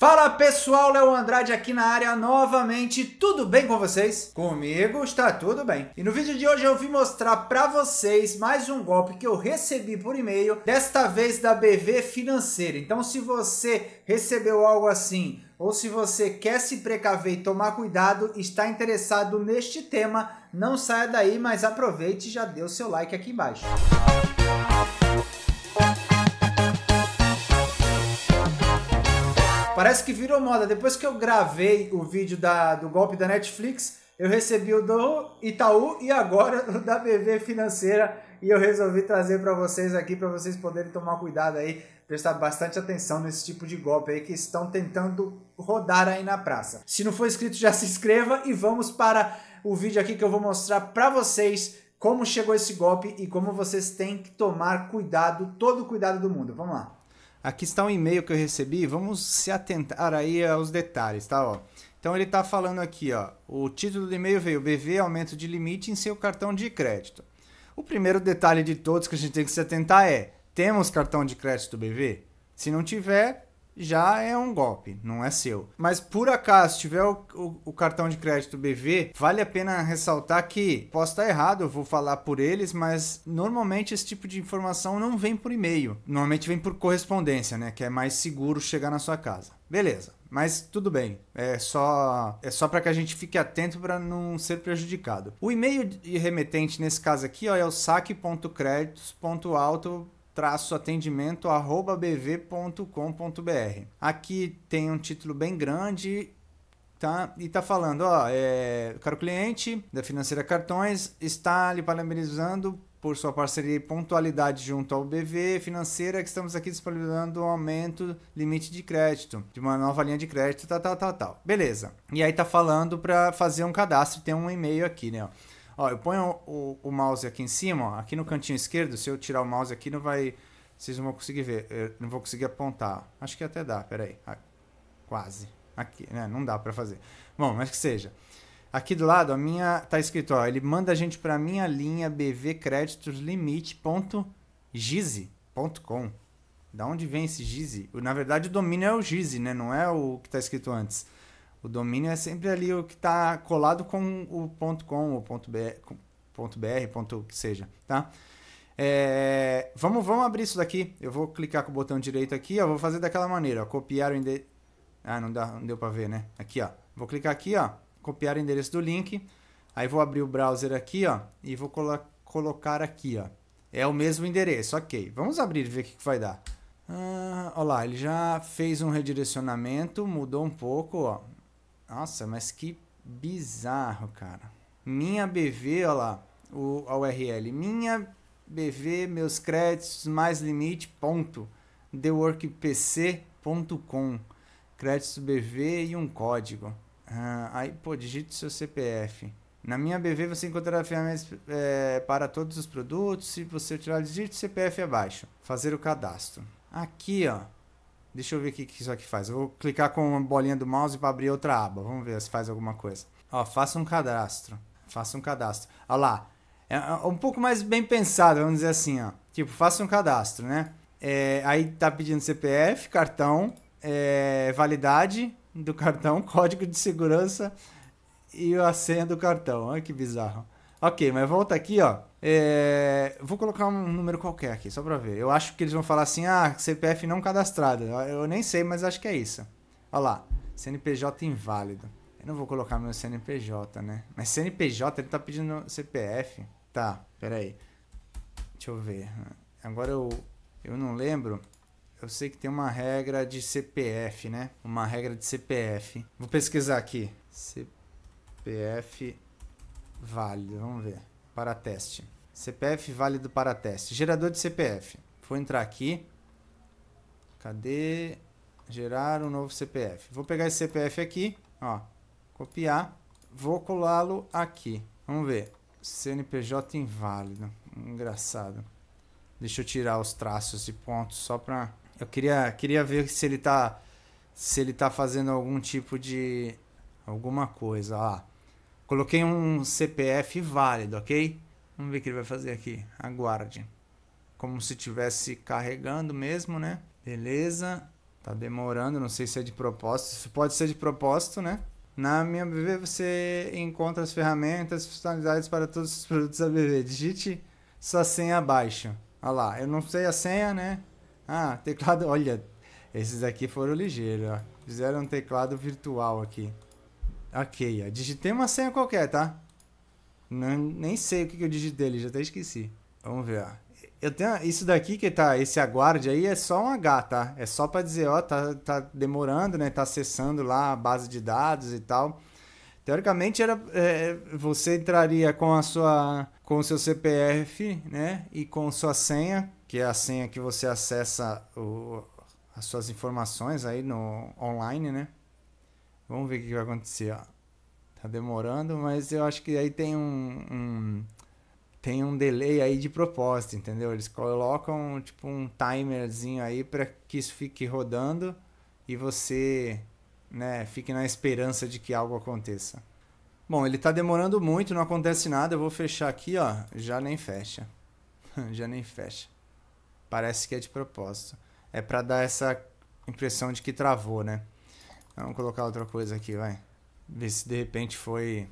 Fala pessoal, Léo Andrade aqui na área novamente, tudo bem com vocês? Comigo está tudo bem. E no vídeo de hoje eu vim mostrar para vocês mais um golpe que eu recebi por e-mail, desta vez da BV Financeira. Então se você recebeu algo assim, ou se você quer se precaver e tomar cuidado, está interessado neste tema, não saia daí, mas aproveite e já dê o seu like aqui embaixo. Música Parece que virou moda. Depois que eu gravei o vídeo da, do golpe da Netflix, eu recebi o do Itaú e agora o da BV Financeira e eu resolvi trazer para vocês aqui para vocês poderem tomar cuidado aí, prestar bastante atenção nesse tipo de golpe aí que estão tentando rodar aí na praça. Se não for inscrito, já se inscreva e vamos para o vídeo aqui que eu vou mostrar para vocês como chegou esse golpe e como vocês têm que tomar cuidado, todo o cuidado do mundo. Vamos lá. Aqui está um e-mail que eu recebi, vamos se atentar aí aos detalhes, tá? Ó. Então ele está falando aqui, ó, o título do e-mail veio BV aumento de limite em seu cartão de crédito. O primeiro detalhe de todos que a gente tem que se atentar é: temos cartão de crédito BV? Se não tiver, já é um golpe, não é seu. Mas por acaso, se tiver o, o, o cartão de crédito BV, vale a pena ressaltar que posso estar errado, eu vou falar por eles, mas normalmente esse tipo de informação não vem por e-mail. Normalmente vem por correspondência, né? Que é mais seguro chegar na sua casa. Beleza. Mas tudo bem, é só é só para que a gente fique atento para não ser prejudicado. O e-mail de remetente nesse caso aqui ó, é o saque.creditos.alto atendimento@bv.com.br. Aqui tem um título bem grande tá? E tá falando, ó, é, caro cliente da Financeira Cartões, está lhe parabenizando por sua parceria e pontualidade junto ao BV Financeira, que estamos aqui disponibilizando um aumento limite de crédito, de uma nova linha de crédito, tal, tal, tal, tal. Beleza. E aí tá falando para fazer um cadastro, tem um e-mail aqui, né? Ó. Ó, eu ponho o, o, mouse aqui em cima, ó, aqui no cantinho esquerdo, se eu tirar o mouse aqui não vai... Vocês não vão conseguir ver, eu não vou conseguir apontar. Acho que até dá, peraí. Ah, quase. Aqui, né? Não dá para fazer. Bom, mas que seja. Aqui do lado, a minha tá escrito, ó, ele manda a gente para minha linha bvcreditoslimite.gize.com. Da onde vem esse Gize? Na verdade, o domínio é o Gize, né? Não é o que tá escrito antes. O domínio é sempre ali o que está colado com o ponto .com, o ponto .br, ponto .br, ponto que seja, tá? É, vamos, vamos abrir isso daqui. Eu vou clicar com o botão direito aqui, ó, vou fazer daquela maneira, ó, copiar o endereço... Ah, não, dá, não deu para ver, né? Aqui, ó. Vou clicar aqui, ó, copiar o endereço do link. Aí vou abrir o browser aqui, ó, e vou colo colocar aqui, ó. É o mesmo endereço, ok. Vamos abrir e ver o que, que vai dar. Ah, olha lá, ele já fez um redirecionamento, mudou um pouco, ó. Nossa, mas que bizarro, cara. Minha BV, olha lá, o, a URL. Minha BV, meus créditos, mais limite, ponto. TheWorkPC.com. Créditos BV e um código. Ah, aí, pô, digite seu CPF. Na minha BV você encontrará ferramentas é, para todos os produtos. Se você tirar, digite CPF abaixo. Fazer o cadastro. Aqui, ó Deixa eu ver o que, isso aqui faz. Eu vou clicar com uma bolinha do mouse para abrir outra aba. Vamos ver se faz alguma coisa. Ó, faça um cadastro. Faça um cadastro. Ó lá. É, é um pouco mais bem pensado, vamos dizer assim, ó. Tipo, faça um cadastro, né? É, aí tá pedindo CPF, cartão, é, validade do cartão, código de segurança e a senha do cartão. Olha que bizarro. Ok, mas volta aqui, ó. É, vou colocar um número qualquer aqui, só para ver. Eu acho que eles vão falar assim: ah, CPF não cadastrado. Eu nem sei, mas acho que é isso. Olha lá, CNPJ inválido. Eu não vou colocar meu CNPJ, né? Mas CNPJ, ele tá pedindo CPF. Tá, peraí. Deixa eu ver. Agora eu, eu não lembro. Eu sei que tem uma regra de CPF, né? Uma regra de CPF. Vou pesquisar aqui. CPF válido, vamos ver para teste. CPF válido para teste. Gerador de CPF. Vou entrar aqui. Cadê? Gerar um novo CPF. Vou pegar esse CPF aqui, ó. Copiar. Vou colá-lo aqui. Vamos ver. CNPJ inválido. Engraçado. Deixa eu tirar os traços e pontos só para eu queria queria ver se ele tá se ele tá fazendo algum tipo de alguma coisa, ó. Coloquei um CPF válido, ok? Vamos ver o que ele vai fazer aqui. Aguarde. Como se estivesse carregando mesmo, né? Beleza. Tá demorando, não sei se é de propósito. Isso pode ser de propósito, né? Na minha BV você encontra as ferramentas, funcionalidades para todos os produtos da BV. Digite sua senha abaixo. Olha lá, eu não sei a senha, né? Ah, teclado. Olha, esses aqui foram ligeiros, ó. Fizeram um teclado virtual aqui. Ok, digitei uma senha qualquer, tá? Não, nem sei o que, eu digitei já até esqueci. Vamos ver, ó. Eu tenho isso daqui que tá, esse aguarde aí é só um H, tá? É só para dizer, ó, tá, tá demorando, né? Tá acessando lá a base de dados e tal. Teoricamente era é, você entraria com a sua com o seu CPF, né? E com sua senha, que é a senha que você acessa o, as suas informações aí no online, né? Vamos ver o que vai acontecer, ó. Tá demorando, mas eu acho que aí tem um, um tem um delay aí de proposta, entendeu? Eles colocam tipo um timerzinho aí para que isso fique rodando e você, né, fique na esperança de que algo aconteça. Bom, ele tá demorando muito, não acontece nada. Eu vou fechar aqui, ó, já nem fecha. já nem fecha. Parece que é de propósito. É para dar essa impressão de que travou, né? Vamos colocar outra coisa aqui, vai. Ver se de repente foi,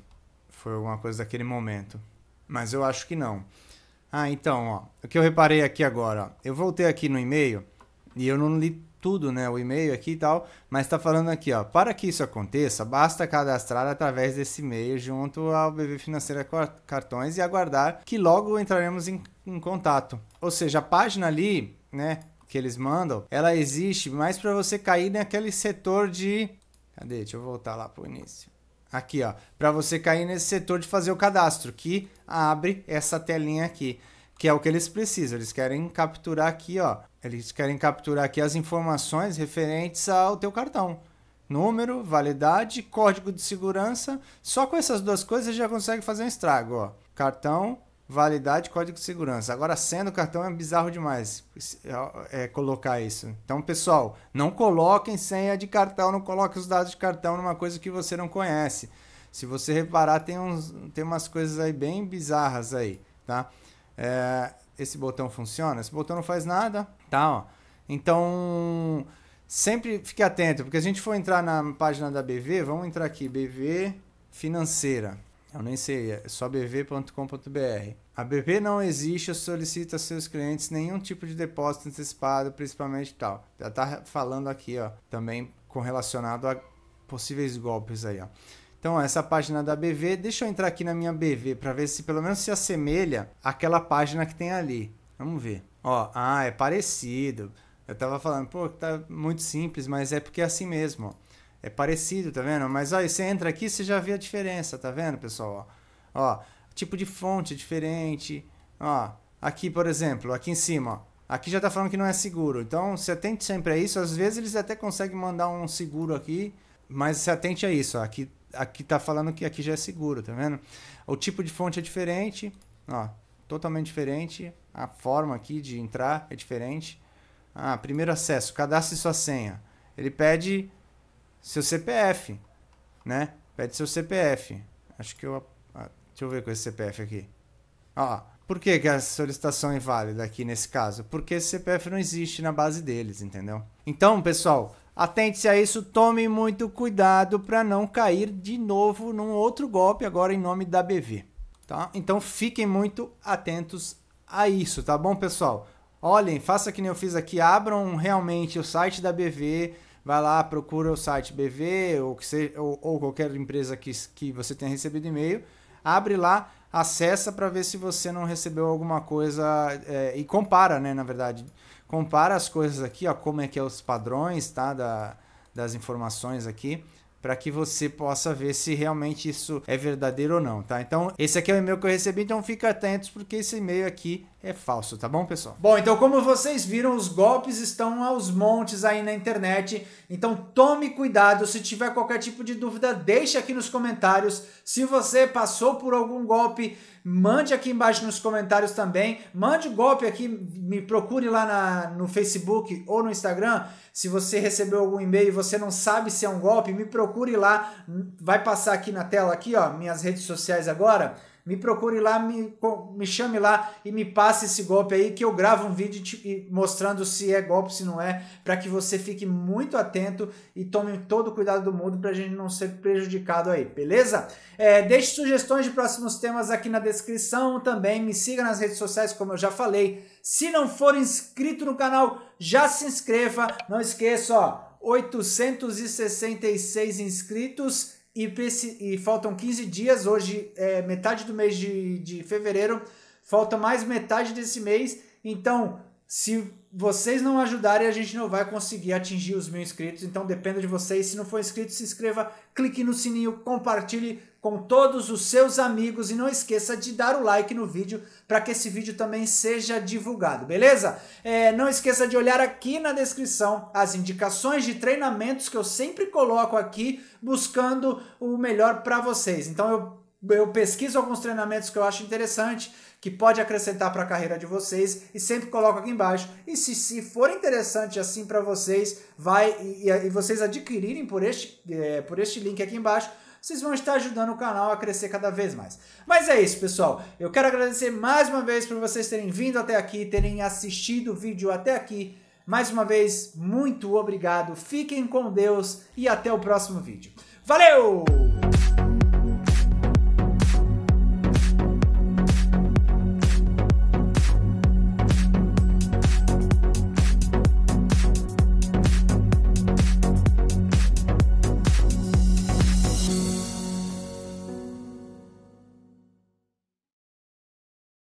foi alguma coisa daquele momento. Mas eu acho que não. Ah, então, ó, o que eu reparei aqui agora, ó, eu voltei aqui no e-mail e eu não li tudo, né, o e-mail aqui e tal, mas está falando aqui, ó, para que isso aconteça, basta cadastrar através desse e-mail junto ao BB Financeira Cartões e aguardar que logo entraremos em, em contato. Ou seja, a página ali, né, que eles mandam, ela existe mais para você cair naquele setor de Cadê? Deixa eu voltar lá pro início. Aqui, ó, para você cair nesse setor de fazer o cadastro, que abre essa telinha aqui, que é o que eles precisam. Eles querem capturar aqui, ó, eles querem capturar aqui as informações referentes ao teu cartão. Número, validade, código de segurança. Só com essas duas coisas já consegue fazer um estrago, ó. Cartão validade, código de segurança. Agora, sendo cartão é bizarro demais é, é, colocar isso. Então, pessoal, não coloquem senha de cartão, não coloquem os dados de cartão numa coisa que você não conhece. Se você reparar, tem, uns, tem umas coisas aí bem bizarras aí, tá? É, esse botão funciona? Esse botão não faz nada, tá? Ó. Então, sempre fique atento, porque a gente for entrar na página da BV, vamos entrar aqui, BV financeira. Eu nem sei, é só bv.com.br. A BV não existe ou solicita a seus clientes nenhum tipo de depósito antecipado, principalmente tal. Já tá falando aqui, ó, também com relacionado a possíveis golpes aí, ó. Então, essa página da BV, deixa eu entrar aqui na minha BV para ver se pelo menos se assemelha àquela página que tem ali. Vamos ver. Ó, ah, é parecido. Eu tava falando, pô, tá muito simples, mas é porque é assim mesmo, ó. É parecido, tá vendo? Mas aí você entra aqui, você já vê a diferença, tá vendo, pessoal? Ó, ó tipo de fonte é diferente. Ó, aqui, por exemplo, aqui em cima, ó. Aqui já tá falando que não é seguro. Então, se atente sempre a isso. Às vezes eles até conseguem mandar um seguro aqui, mas se atente a isso. Ó. Aqui aqui tá falando que aqui já é seguro, tá vendo? O tipo de fonte é diferente, ó, totalmente diferente. A forma aqui de entrar é diferente. Ah, primeiro acesso, cadastre sua senha. Ele pede seu CPF, né? Pede seu CPF. Acho que eu... deixa eu ver com esse CPF aqui. Ó, ah, por que, que a solicitação é válida aqui nesse caso? Porque esse CPF não existe na base deles, entendeu? Então, pessoal, Atente-se a isso, tome muito cuidado para não cair de novo num outro golpe agora em nome da BV, tá? Então fiquem muito atentos a isso, tá bom, pessoal? Olhem, faça que nem eu fiz aqui, abram realmente o site da BV, vai lá, procura o site BV ou, que seja, ou, ou qualquer empresa que, que você tenha recebido e-mail, abre lá, acessa para ver se você não recebeu alguma coisa é, e compara, né, na verdade. Compara as coisas aqui, ó, como é que é os padrões, tá, da, das informações aqui para que você possa ver se realmente isso é verdadeiro ou não, tá? Então, esse aqui é o e-mail que eu recebi, então fica atentos porque esse e-mail aqui é falso, tá bom, pessoal? Bom, então como vocês viram, os golpes estão aos montes aí na internet, então tome cuidado, se tiver qualquer tipo de dúvida, deixe aqui nos comentários. Se você passou por algum golpe, mande aqui embaixo nos comentários também. Mande o golpe aqui, me procure lá na, no Facebook ou no Instagram. Se você recebeu algum e-mail e você não sabe se é um golpe, me procure lá. Vai passar aqui na tela aqui, ó, minhas redes sociais agora me procure lá, me, me chame lá e me passe esse golpe aí que eu gravo um vídeo te, mostrando se é golpe, se não é, para que você fique muito atento e tome todo o cuidado do mundo para a gente não ser prejudicado aí, beleza? É, deixe sugestões de próximos temas aqui na descrição também, me siga nas redes sociais como eu já falei. Se não for inscrito no canal, já se inscreva, não esqueça, ó, 866 inscritos e, e faltam 15 dias. Hoje é metade do mês de, de fevereiro, falta mais metade desse mês. Então, se vocês não ajudarem, a gente não vai conseguir atingir os mil inscritos. Então depende de vocês. Se não for inscrito, se inscreva, clique no sininho, compartilhe com todos os seus amigos e não esqueça de dar o like no vídeo para que esse vídeo também seja divulgado, beleza? É, não esqueça de olhar aqui na descrição as indicações de treinamentos que eu sempre coloco aqui buscando o melhor para vocês. Então eu, eu pesquiso alguns treinamentos que eu acho interessante que pode acrescentar para a carreira de vocês e sempre coloco aqui embaixo. E se, se for interessante assim para vocês, vai e, e, vocês adquirirem por este, é, por este link aqui embaixo, vocês vão estar ajudando o canal a crescer cada vez mais. Mas é isso, pessoal. Eu quero agradecer mais uma vez por vocês terem vindo até aqui, terem assistido o vídeo até aqui. Mais uma vez, muito obrigado. Fiquem com Deus e até o próximo vídeo. Valeu!